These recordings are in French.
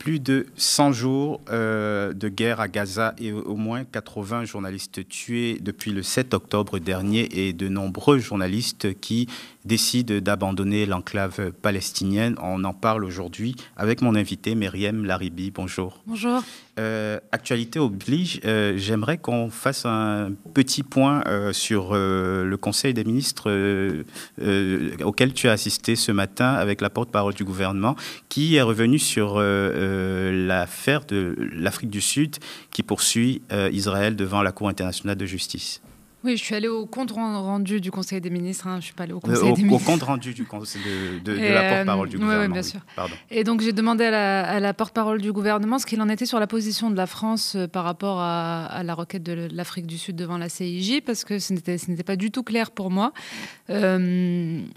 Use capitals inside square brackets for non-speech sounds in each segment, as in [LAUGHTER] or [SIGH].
plus de 100 jours euh, de guerre à Gaza et au moins 80 journalistes tués depuis le 7 octobre dernier et de nombreux journalistes qui décident d'abandonner l'enclave palestinienne. On en parle aujourd'hui avec mon invité Meriem Laribi. Bonjour. Bonjour. Euh, actualité oblige, euh, j'aimerais qu'on fasse un petit point euh, sur le Conseil des ministres auquel tu as assisté ce matin avec la porte-parole du gouvernement, qui est revenu sur l'affaire de l'Afrique du Sud qui poursuit Israël devant la Cour internationale de justice. Oui, je suis allée au compte rendu du Conseil des ministres. Hein. Je suis pas allée au euh, Conseil des ministres. Au compte rendu du conseil de, la porte-parole du euh, gouvernement. Oui, sûr. Et donc j'ai demandé à la, porte-parole du gouvernement ce qu'il en était sur la position de la France euh, par rapport à, la requête de l'Afrique du Sud devant la CIJ, parce que ce n'était pas du tout clair pour moi. le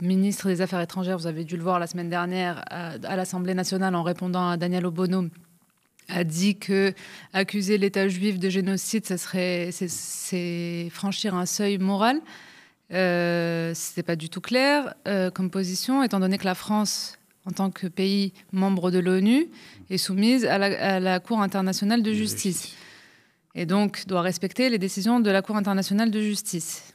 ministre des Affaires étrangères, vous avez dû le voir la semaine dernière à, à l'Assemblée nationale en répondant à Daniel Obono a dit que accuser l'État juif de génocide, ça serait c'est franchir un seuil moral. Euh, Ce n'est pas du tout clair euh, comme position, étant donné que la France, en tant que pays membre de l'ONU, est soumise à la, à la, Cour internationale de justice et donc doit respecter les décisions de la Cour internationale de justice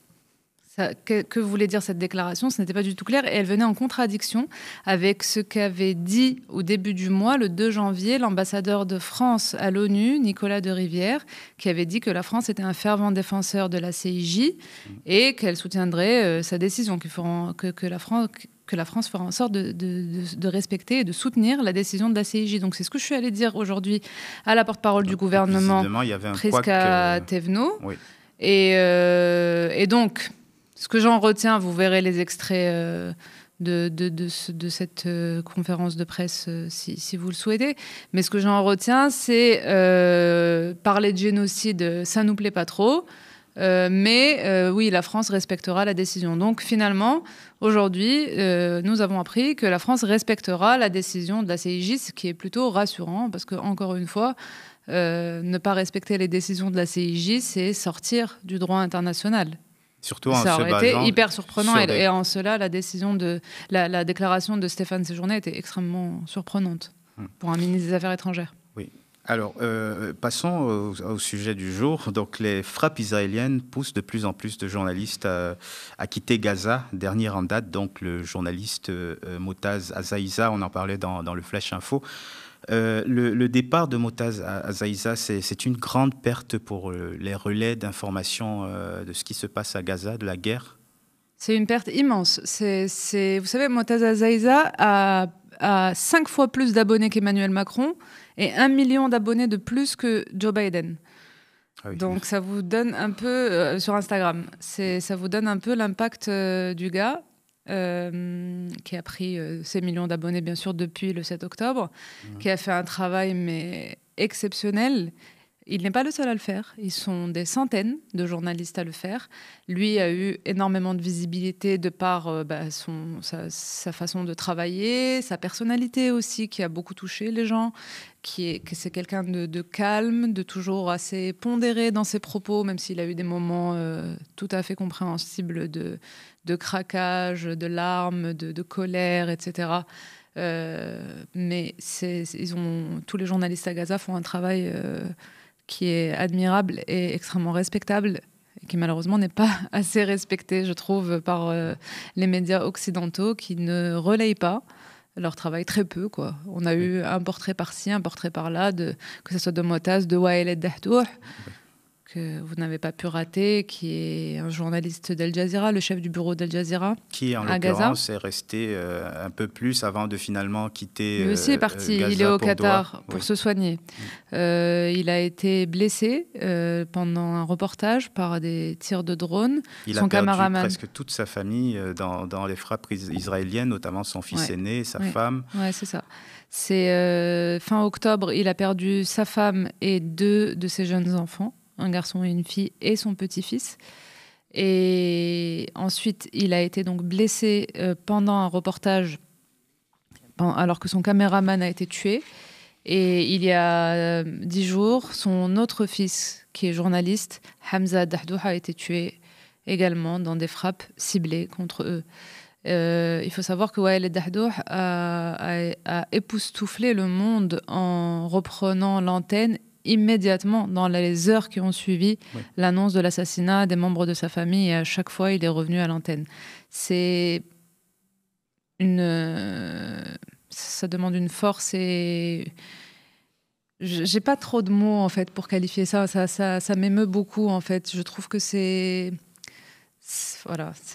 que, voulait dire cette déclaration Ce n'était pas du tout clair et elle venait en contradiction avec ce qu'avait dit au début du mois, le 2 janvier, l'ambassadeur de France à l'ONU, Nicolas de Rivière, qui avait dit que la France était un fervent défenseur de la CIJ et qu'elle soutiendrait euh, sa décision, que, la France, que la France fera en sorte de, respecter et de soutenir la décision de la CIJ. Donc c'est ce que je suis allée dire aujourd'hui à la porte-parole du gouvernement, il et donc... Ce que j'en retiens, vous verrez les extraits euh, de, cette euh, conférence de presse euh, si, vous le souhaitez. Mais ce que j'en retiens, c'est parler de génocide, ça nous plaît pas trop. mais oui, la France respectera la décision. Donc finalement, aujourd'hui, nous avons appris que la France respectera la décision de la CIJ, ce qui est plutôt rassurant, parce que encore une fois, ne pas respecter les décisions de la CIJ, c'est sortir du droit international. Surtout ça aurait été hyper surprenant. et, en cela, la décision de la, déclaration de Stéphane Séjourné était extrêmement surprenante hmm. pour un ministre des Affaires étrangères. Oui. Alors, euh, passons au, sujet du jour. Donc, les frappes israéliennes poussent de plus en plus de journalistes à, quitter Gaza. Dernier en date, donc, le journaliste Moutaz euh, Motaz Azaïza, on en parlait dans, dans le Flash Info, euh, le, départ de Motaz à, c'est une grande perte pour euh, les relais d'information euh, de ce qui se passe à Gaza, de la guerre. C'est une perte immense. vous savez, Motaz Azaïza a, a cinq fois plus d'abonnés qu'Emmanuel Macron et un million d'abonnés de plus que Joe Biden. Ah Donc ça vous donne un peu sur Instagram, ça vous donne un peu l'impact du gars. Euh, qui a pris ces euh, millions d'abonnés, bien sûr, depuis le 7 octobre, qui a fait un travail mais exceptionnel, il n'est pas le seul à le faire. Ils sont des centaines de journalistes à le faire. Lui a eu énormément de visibilité de par euh, bah, sa, façon de travailler, sa personnalité aussi, qui a beaucoup touché les gens, qui est, que c'est quelqu'un de, calme, de toujours assez pondéré dans ses propos, même s'il a eu des moments euh, tout à fait compréhensibles de, de craquage, de larmes, de, colère, etc. Euh, mais ils ont, tous les journalistes à Gaza font un travail qui est admirable et extrêmement respectable, et qui malheureusement n'est pas [LAUGHS] assez respectée, je trouve, par euh, les médias occidentaux qui ne relayent pas leur travail très peu. Quoi. On a eu un portrait par-ci, un portrait par-là, que ce soit de Motas, de Wael et de que vous n'avez pas pu rater, qui est un journaliste d'Al Jazeera, le chef du bureau d'Al Jazeera. Qui, en l'occurrence, est resté euh, un peu plus avant de finalement quitter. Lui aussi est euh, parti, il est au Qatar pour se soigner. Mm. Euh, il a été blessé pendant un reportage par des tirs de drone. Il a perdu presque toute sa famille dans, les frappes israéliennes, notamment son fils aîné, sa femme. Oui, c'est ça. C'est fin octobre, il a perdu sa femme et deux de ses jeunes enfants un garçon et une fille, et son petit-fils. Et ensuite, il a été donc blessé euh, pendant un reportage, alors que son caméraman a été tué. Et il y a euh, dix jours, son autre fils, qui est journaliste, Hamza Dahdouha, a été tué également dans des frappes ciblées contre eux. Euh, il faut savoir que Wael Dahdouh a, a époustouflé le monde en reprenant l'antenne immédiatement, dans les heures qui ont suivi l'annonce de l'assassinat des membres de sa famille, et à chaque fois, il est revenu à l'antenne. C'est une. Ça demande une force et. J'ai pas trop de mots en fait pour qualifier Ça, ça, ça m'émeut beaucoup en fait. Je trouve que c'est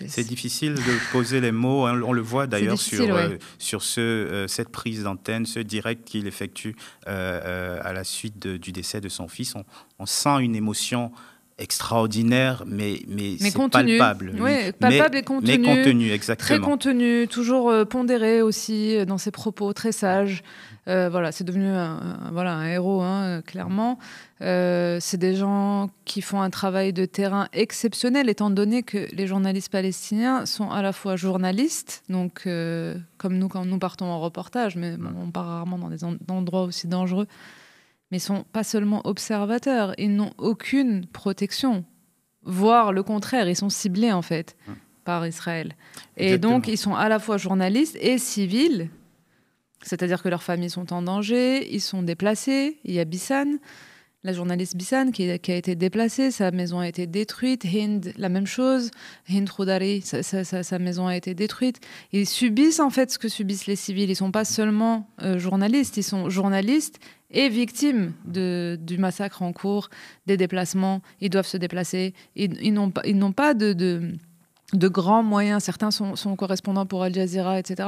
c'est difficile de poser les mots. Hein. on le voit d'ailleurs sur, euh, sur ce, euh, cette prise d'antenne, ce direct qu'il effectue euh, à la suite du décès de son fils. On, on sent une émotion extraordinaire, mais, mais, c'est palpable. Oui, palpable et contenu. Très contenu, toujours euh, pondéré aussi euh, dans ses propos, très sage. Euh, voilà, c'est devenu un, voilà, un héros, hein, clairement. c'est des gens qui font un travail de terrain exceptionnel, étant donné que les journalistes palestiniens sont à la fois journalistes, donc comme nous quand nous partons en reportage, mais on part rarement dans des endroits aussi dangereux mais sont pas seulement observateurs, ils n'ont aucune protection, voire le contraire, ils sont ciblés en fait hum. par Israël. Et donc ils sont à la fois journalistes et civils, c'est-à-dire que leurs familles sont en danger, ils sont déplacés, il y a Bissan. La journaliste Bissan qui, a été déplacée, sa maison a été détruite. Hind, la même chose. Hind Roudari, sa, maison a été détruite. Ils subissent en fait ce que subissent les civils. Ils ne sont pas seulement euh, journalistes, ils sont journalistes et victimes de, du massacre en cours, des déplacements. Ils doivent se déplacer. Ils, n'ont pas, de, de, grands moyens. Certains sont, correspondants pour Al Jazeera, etc.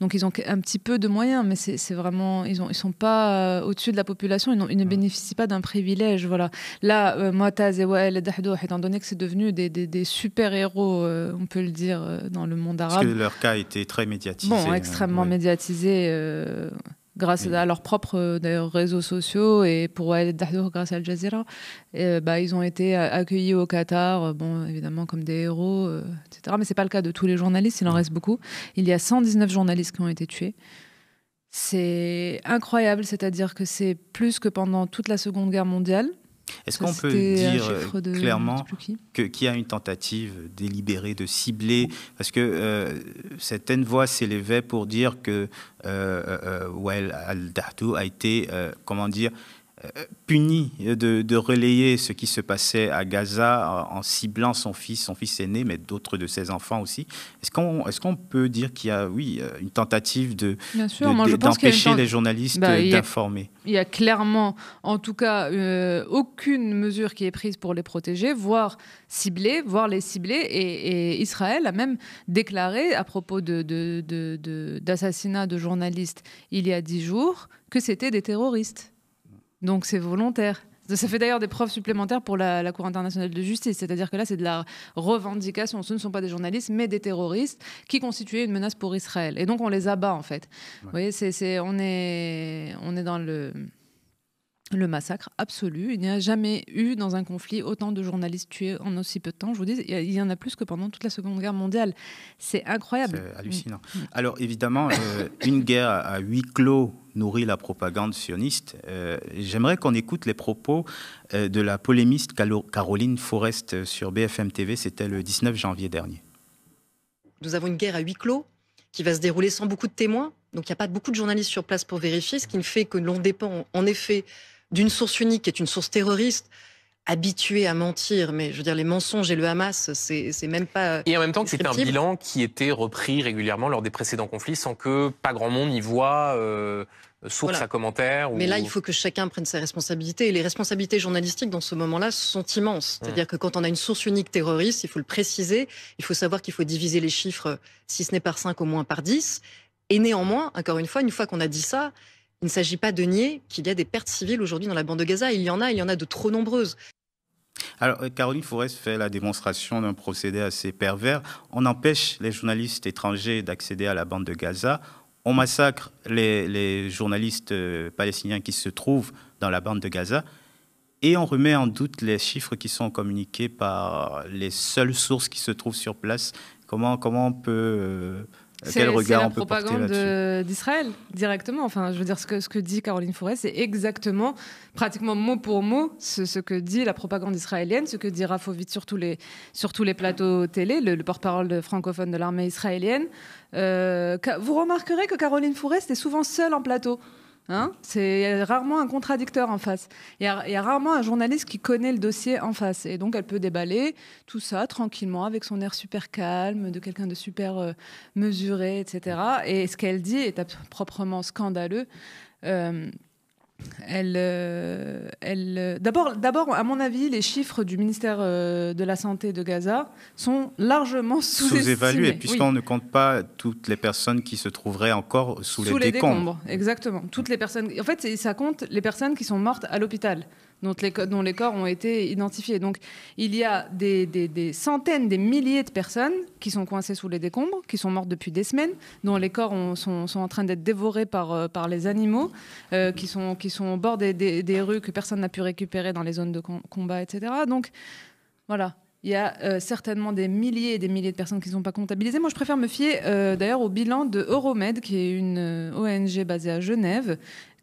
Donc ils ont un petit peu de moyens, mais c'est, vraiment ils ne sont pas euh, au-dessus de la population. Ils, ne bénéficient pas d'un privilège. Voilà. Là, euh, et Wael et étant donné que c'est devenu des, super héros, euh, on peut le dire, euh, dans le monde arabe. Parce que leur cas a été très médiatisé. Bon, extrêmement médiatisé grâce à leurs propres euh, réseaux sociaux et pour grâce à Al Jazeera, euh, bah, ils ont été euh, accueillis au Qatar, bon, évidemment comme des héros, etc. Mais c'est pas le cas de tous les journalistes, il en reste beaucoup. Il y a 119 journalistes qui ont été tués. C'est incroyable, c'est-à-dire que c'est plus que pendant toute la Seconde Guerre mondiale. Est-ce qu'on peut dire euh, clairement qu'il y a une tentative délibérée de cibler Parce que euh, certaines voix s'élevaient pour dire que euh, al dahdou a été, comment dire, puni de, relayer ce qui se passait à Gaza en, ciblant son fils, son fils aîné, mais d'autres de ses enfants aussi. Est-ce qu'on peut dire qu'il y a, oui, euh, une tentative d'empêcher les journalistes bah, d'informer Il y a clairement, en tout cas, euh, aucune mesure qui est prise pour les protéger, voire cibler, voire les cibler. Et, Israël a même déclaré à propos d'assassinats de, de journalistes il y a dix jours que c'était des terroristes. Donc c'est volontaire. Ça fait d'ailleurs des preuves supplémentaires pour la, Cour internationale de justice. C'est-à-dire que là, c'est de la revendication. Ce ne sont pas des journalistes, mais des terroristes qui constituaient une menace pour Israël. Et donc, on les abat, en fait. Vous voyez, c'est, on, est, on est dans le le massacre absolu. Il n'y a jamais eu dans un conflit autant de journalistes tués en aussi peu de temps. Je vous dis, il y en a plus que pendant toute la Seconde Guerre mondiale. C'est incroyable. C'est mm. hallucinant. Mm. Alors évidemment, euh, une guerre à huis clos nourrit la propagande sioniste. Euh, j'aimerais qu'on écoute les propos euh, de la polémiste Caroline Forest sur BFM TV. C'était le 19 janvier dernier. Nous avons une guerre à huis clos qui va se dérouler sans beaucoup de témoins. Donc il n'y a pas beaucoup de journalistes sur place pour vérifier, ce qui ne fait que l'on dépend en effet d'une source unique qui est une source terroriste habituée à mentir, mais je veux dire, les mensonges et le Hamas, c'est même pas. Et en même temps, c'est un bilan qui était repris régulièrement lors des précédents conflits sans que pas grand monde y voit. Euh, source à commentaire. Mais là, il faut que chacun prenne ses responsabilités. Et les responsabilités journalistiques, dans ce moment-là, sont immenses. Mmh. C'est-à-dire que quand on a une source unique terroriste, il faut le préciser, il faut savoir qu'il faut diviser les chiffres, si ce n'est par 5, au moins par 10. Et néanmoins, encore une fois, une fois qu'on a dit ça, il ne s'agit pas de nier qu'il y a des pertes civiles aujourd'hui dans la bande de Gaza. Il y en a, il y en a de trop nombreuses. Alors, euh, Caroline Forest fait la démonstration d'un procédé assez pervers. On empêche les journalistes étrangers d'accéder à la bande de Gaza. On massacre les, les journalistes euh, palestiniens qui se trouvent dans la bande de Gaza. Et on remet en doute les chiffres qui sont communiqués par les seules sources qui se trouvent sur place. Comment, comment on peut euh, quel regard la propagande d'Israël directement. Enfin, je veux dire, ce que, ce que dit Caroline Forest c'est exactement, pratiquement mot pour mot, ce, que dit la propagande israélienne, ce que dit Rafovitz sur tous les, plateaux télé, le, porte-parole francophone de l'armée israélienne. Euh, vous remarquerez que Caroline Forest est souvent seule en plateau. Hein c'est rarement un contradicteur en face. Il y, a, rarement un journaliste qui connaît le dossier en face. Et donc, elle peut déballer tout ça tranquillement avec son air super calme, de quelqu'un de super euh, mesuré, etc. Et ce qu'elle dit est proprement scandaleux. Euh, elle, euh, euh, d'abord, à mon avis, les chiffres du ministère euh, de la Santé de Gaza sont largement sous-évalués, puisqu'on ne compte pas toutes les personnes qui se trouveraient encore sous, les, décombres. Exactement, toutes les personnes. En fait, ça compte les personnes qui sont mortes à l'hôpital dont les, corps ont été identifiés. Donc il y a des, centaines, des milliers de personnes qui sont coincées sous les décombres, qui sont mortes depuis des semaines, dont les corps sont, en train d'être dévorés par, euh, les animaux, euh, qui, sont, au bord des, rues que personne n'a pu récupérer dans les zones de combat, etc. Donc voilà. Il y a euh, certainement des milliers et des milliers de personnes qui ne sont pas comptabilisées. Moi, je préfère me fier d'ailleurs au bilan de Euromed, qui est une ONG basée à Genève,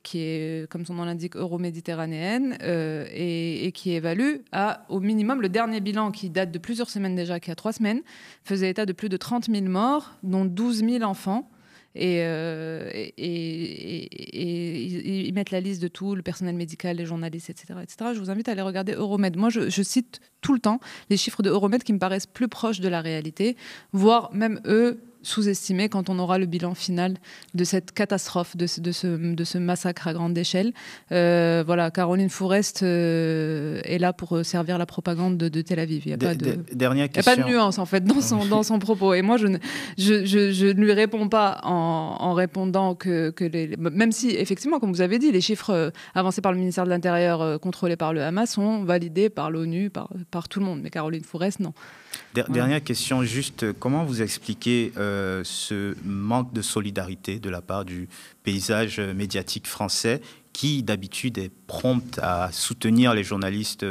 qui est, comme son nom l'indique, euroméditerranéenne euh, et, qui évalue à, au minimum, le dernier bilan qui date de plusieurs semaines déjà, qui a trois semaines, faisait état de plus de 30 000 morts, dont 12 000 enfants. Euh, et, ils mettent la liste de tout, le personnel médical, les journalistes, etc. Je vous invite à aller regarder Euromed. Moi, je, je cite tout le temps les chiffres de Euromed qui me paraissent plus proches de la réalité, voire même eux sous-estimé quand on aura le bilan final de cette catastrophe, de ce, massacre à grande échelle. Euh, voilà, Caroline Fourest euh, est là pour euh, servir la propagande de, Tel Aviv. Il n'y a, pas de, nuance, en fait, dans son, propos. Et moi, je ne, je, lui réponds pas en, répondant que, les, Même si, effectivement, comme vous avez dit, les chiffres avancés par le ministère de l'Intérieur, contrôlés par le Hamas, sont validés par l'ONU, par, par tout le monde. Mais Caroline Fourest, non. Dernière question, juste euh, comment vous expliquez euh, ce manque de solidarité de la part du paysage euh, médiatique français qui d'habitude est prompte à soutenir les journalistes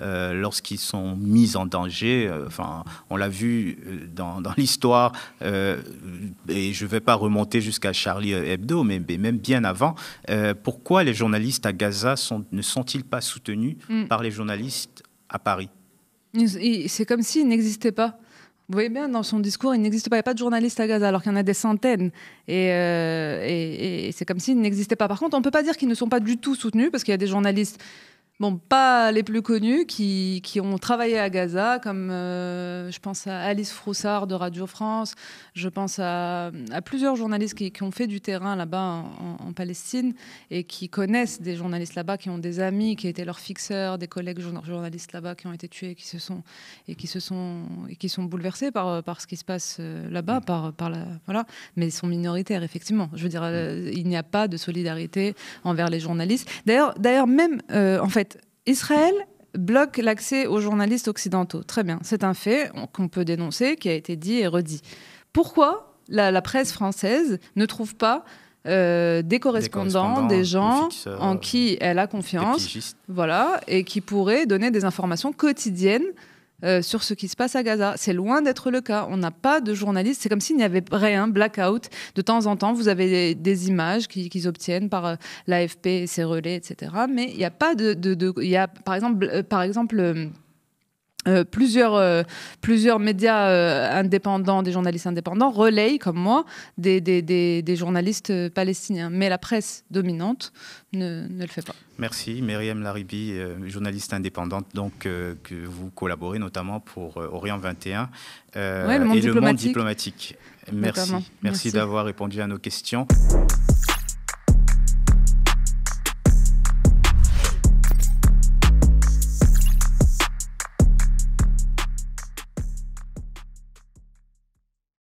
lorsqu'ils sont mis en danger. Enfin, on l'a vu dans, l'histoire, et je ne vais pas remonter jusqu'à Charlie Hebdo, mais, même bien avant. pourquoi les journalistes à Gaza ne sont-ils pas soutenus mm. par les journalistes à Paris c'est comme s'il n'existait pas. Vous voyez bien, dans son discours, il n'existe pas. Il n'y a pas de journalistes à Gaza, alors qu'il y en a des centaines. Et, euh, et, c'est comme s'il n'existait pas. Par contre, on ne peut pas dire qu'ils ne sont pas du tout soutenus, parce qu'il y a des journalistes bon, pas les plus connus, qui, qui ont travaillé à Gaza, comme euh, je pense à Alice Froussard de Radio France, je pense à, à plusieurs journalistes qui, qui, ont fait du terrain là-bas en, Palestine et qui connaissent des journalistes là-bas, qui ont des amis, qui étaient leurs fixeurs, des collègues journalistes là-bas qui ont été tués, qui se sont et qui se sont et qui sont bouleversés par euh, par ce qui se passe euh, là-bas, mm. par par la voilà. Mais ils sont minoritaires effectivement. Je veux dire, mm. il n'y a pas de solidarité envers les journalistes. D'ailleurs, d'ailleurs même en fait Israël bloque l'accès aux journalistes occidentaux. Très bien, c'est un fait qu'on peut dénoncer, qui a été dit et redit. Pourquoi la, presse française ne trouve pas euh, des, correspondants, des gens en euh, qui elle a confiance, voilà, et qui pourraient donner des informations quotidiennes euh, sur ce qui se passe à Gaza. C'est loin d'être le cas. On n'a pas de journalistes. C'est comme s'il n'y avait rien, blackout. De temps en temps, vous avez des, images qu'ils obtiennent par euh, l'AFP ses relais, etc. Mais il n'y a pas de... de, y a, par exemple, euh, par exemple euh, plusieurs, euh, plusieurs médias euh, indépendants, des journalistes indépendants, relayent, comme moi, des, des, des, journalistes palestiniens. Mais la presse dominante ne, ne le fait pas. Merci, Myriam Laribi, journaliste indépendante, donc que vous collaborez notamment pour Orient 21 et le monde diplomatique. merci, merci d'avoir répondu à nos questions.